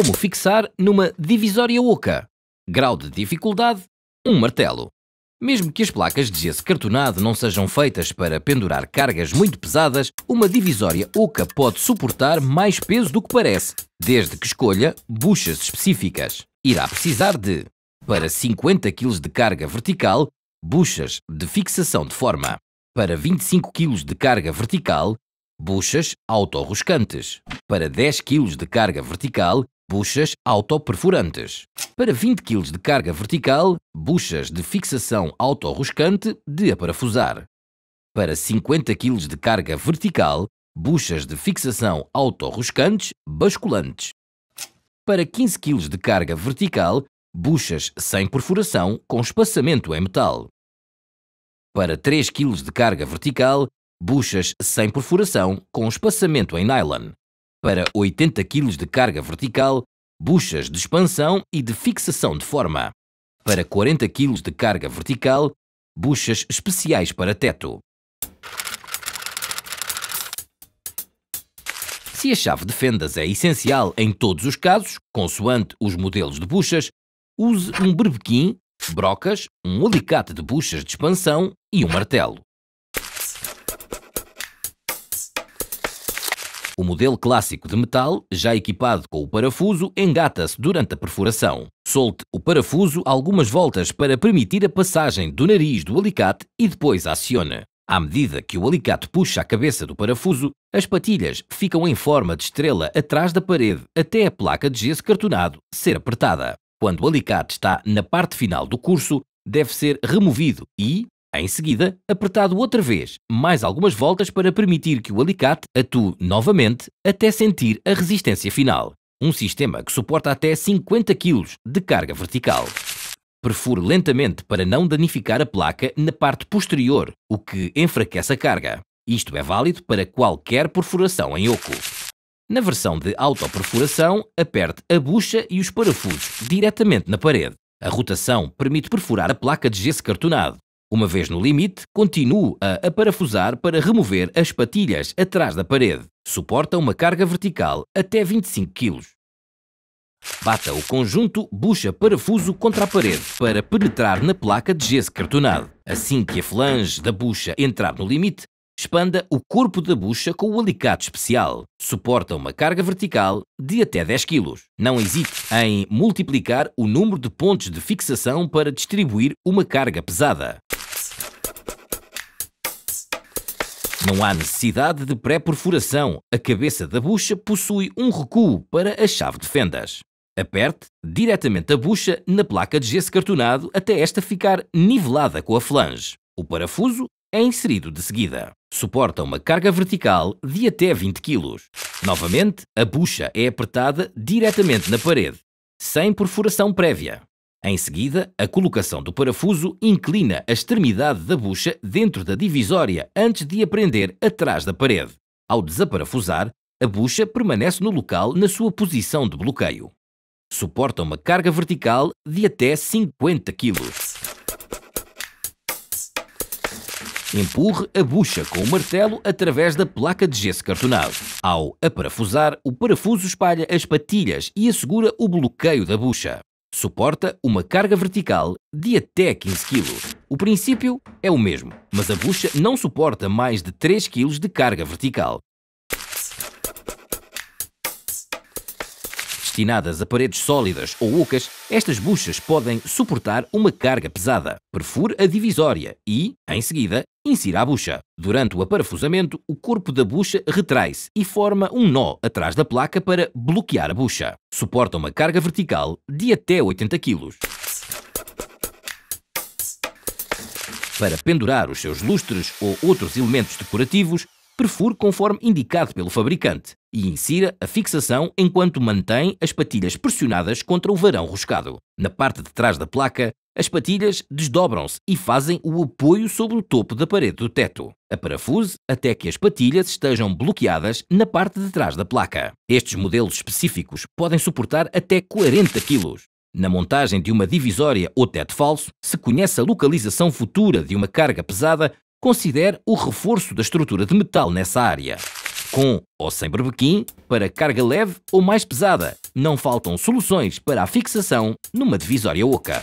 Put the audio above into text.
Como fixar numa divisória oca? Grau de dificuldade: um martelo. Mesmo que as placas de gesso cartonado não sejam feitas para pendurar cargas muito pesadas, uma divisória oca pode suportar mais peso do que parece, desde que escolha buchas específicas. Irá precisar de para 50 kg de carga vertical, buchas de fixação de forma. Para 25 kg de carga vertical, buchas autorroscantes. Para 10 kg de carga vertical, buchas autoperfurantes. Para 20 kg de carga vertical, buchas de fixação autorroscante de aparafusar. Para 50 kg de carga vertical, buchas de fixação autorroscantes basculantes. Para 15 kg de carga vertical, buchas sem perfuração com espaçamento em metal. Para 3 kg de carga vertical, buchas sem perfuração com espaçamento em nylon para 80 kg de carga vertical, buchas de expansão e de fixação de forma. Para 40 kg de carga vertical, buchas especiais para teto. Se a chave de fendas é essencial em todos os casos, consoante os modelos de buchas, use um berbequim, brocas, um alicate de buchas de expansão e um martelo. O modelo clássico de metal, já equipado com o parafuso, engata-se durante a perfuração. Solte o parafuso algumas voltas para permitir a passagem do nariz do alicate e depois acione. À medida que o alicate puxa a cabeça do parafuso, as patilhas ficam em forma de estrela atrás da parede até a placa de gesso cartonado ser apertada. Quando o alicate está na parte final do curso, deve ser removido e, em seguida, apertado outra vez, mais algumas voltas para permitir que o alicate atue novamente até sentir a resistência final. Um sistema que suporta até 50 kg de carga vertical. Perfure lentamente para não danificar a placa na parte posterior, o que enfraquece a carga. Isto é válido para qualquer perfuração em oco. Na versão de autoperfuração, aperte a bucha e os parafusos diretamente na parede. A rotação permite perfurar a placa de gesso cartonado, uma vez no limite, continuo a aparafusar para remover as patilhas atrás da parede. Suporta uma carga vertical até 25 kg. Bata o conjunto bucha parafuso contra a parede para penetrar na placa de gesso cartonado. Assim que a flange da bucha entrar no limite, expanda o corpo da bucha com o alicate especial. Suporta uma carga vertical de até 10 kg. Não hesite em multiplicar o número de pontos de fixação para distribuir uma carga pesada. Não há necessidade de pré-perfuração. A cabeça da bucha possui um recuo para a chave de fendas. Aperte diretamente a bucha na placa de gesso cartonado até esta ficar nivelada com a flange. O parafuso é inserido de seguida. Suporta uma carga vertical de até 20 kg. Novamente, a bucha é apertada diretamente na parede, sem perfuração prévia. Em seguida, a colocação do parafuso inclina a extremidade da bucha dentro da divisória antes de a prender atrás da parede. Ao desaparafusar, a bucha permanece no local na sua posição de bloqueio. Suporta uma carga vertical de até 50 kg. Empurre a bucha com o martelo através da placa de gesso cartonado. Ao aparafusar, o parafuso espalha as patilhas e assegura o bloqueio da bucha. Suporta uma carga vertical de até 15 kg. O princípio é o mesmo, mas a bucha não suporta mais de 3 kg de carga vertical. destinadas a paredes sólidas ou ocas, estas buchas podem suportar uma carga pesada. Perfure a divisória e, em seguida, insira a bucha. Durante o aparafusamento, o corpo da bucha retrai-se e forma um nó atrás da placa para bloquear a bucha. Suporta uma carga vertical de até 80 kg. Para pendurar os seus lustres ou outros elementos decorativos, perfure conforme indicado pelo fabricante e insira a fixação enquanto mantém as patilhas pressionadas contra o varão roscado. Na parte de trás da placa, as patilhas desdobram-se e fazem o apoio sobre o topo da parede do teto. A parafuse até que as patilhas estejam bloqueadas na parte de trás da placa. Estes modelos específicos podem suportar até 40 kg. Na montagem de uma divisória ou teto falso, se conhece a localização futura de uma carga pesada Considere o reforço da estrutura de metal nessa área. Com ou sem berbequim, para carga leve ou mais pesada, não faltam soluções para a fixação numa divisória oca.